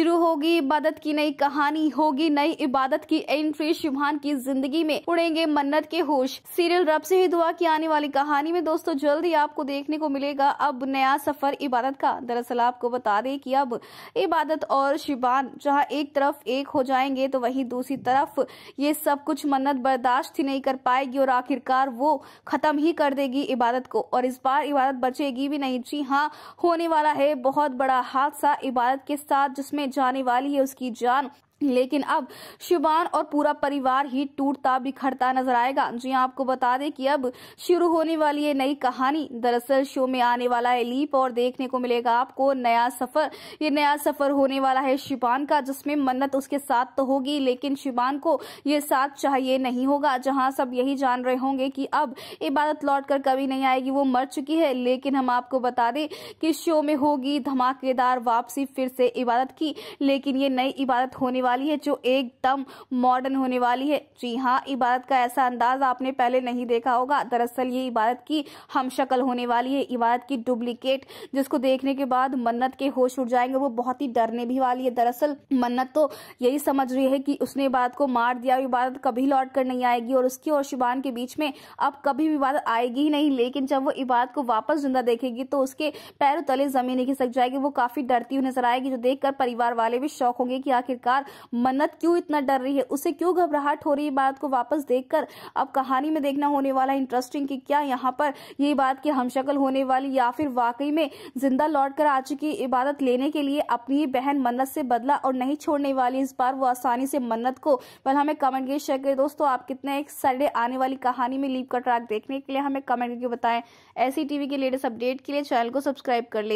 शुरू होगी इबादत की नई कहानी होगी नई इबादत की एंट्री शुभान की जिंदगी में उड़ेंगे मन्नत के होश सीरियल रब से ही दुआ की आने वाली कहानी में दोस्तों जल्द ही आपको देखने को मिलेगा अब नया सफर इबादत का दरअसल आपको बता दें कि अब इबादत और शुभान जहां एक तरफ एक हो जाएंगे तो वहीं दूसरी तरफ ये सब कुछ मन्नत बर्दाश्त ही नहीं कर पाएगी और आखिरकार वो खत्म ही कर देगी इबादत को और इस बार इबादत बचेगी भी नहीं जी हाँ होने वाला है बहुत बड़ा हादसा इबादत के साथ जिसमें जाने वाली है उसकी जान लेकिन अब शिवान और पूरा परिवार ही टूटता बिखरता नजर आएगा जी हाँ, आपको बता दें कि अब शुरू होने वाली ये नई कहानी दरअसल शो में आने वाला है लीप और देखने को मिलेगा आपको नया सफर ये नया सफर होने वाला है शिवान का जिसमें मन्नत उसके साथ तो होगी लेकिन शिवान को ये साथ चाहिए नहीं होगा जहां सब यही जान रहे होंगे की अब इबादत लौट कर कभी नहीं आएगी वो मर चुकी है लेकिन हम आपको बता दें कि शो में होगी धमाकेदार वापसी फिर से इबादत की लेकिन ये नई इबादत होने वाली है जो एकदम मॉडर्न होने वाली है जी हाँ इबादत का ऐसा अंदाज आपने पहले नहीं देखा होगा दरअसल ये इबादत की हम शक्ल होने वाली है इबादत की डुप्लीकेट जिसको देखने के बाद मन्नत के होश उड़ जाएंगे वो बहुत ही डरने भी वाली है दरअसल मन्नत तो यही समझ रही है कि उसने इबादत को मार दिया इबादत कभी लौट कर नहीं आएगी और उसकी और शुबान के बीच में अब कभी भी इबादत आएगी ही नहीं लेकिन जब वो इबादत को वापस जिंदा देखेगी तो उसके पैरों तले जमीन खिसक जाएगी वो काफी डरती हुई नजर आएगी जो देखकर परिवार वाले भी शौक होंगे कि आखिरकार मन्नत क्यों इतना डर रही है उसे क्यों घबराहट हो रही है बात को वापस देखकर अब कहानी में देखना होने वाला इंटरेस्टिंग कि क्या यहाँ पर ये बात की हमशक्ल होने वाली या फिर वाकई में जिंदा लौट कर आ चुकी इबादत लेने के लिए अपनी बहन मन्नत से बदला और नहीं छोड़ने वाली इस बार वो आसानी से मन्नत को पहले हमें कमेंट के शेयर करें दोस्तों आप कितने एक सर्डे आने वाली कहानी में लीप का ट्रैक देखने के लिए हमें कमेंट करके बताएं ऐसी टीवी e के लेटेस्ट अपडेट के लिए चैनल को सब्सक्राइब कर ले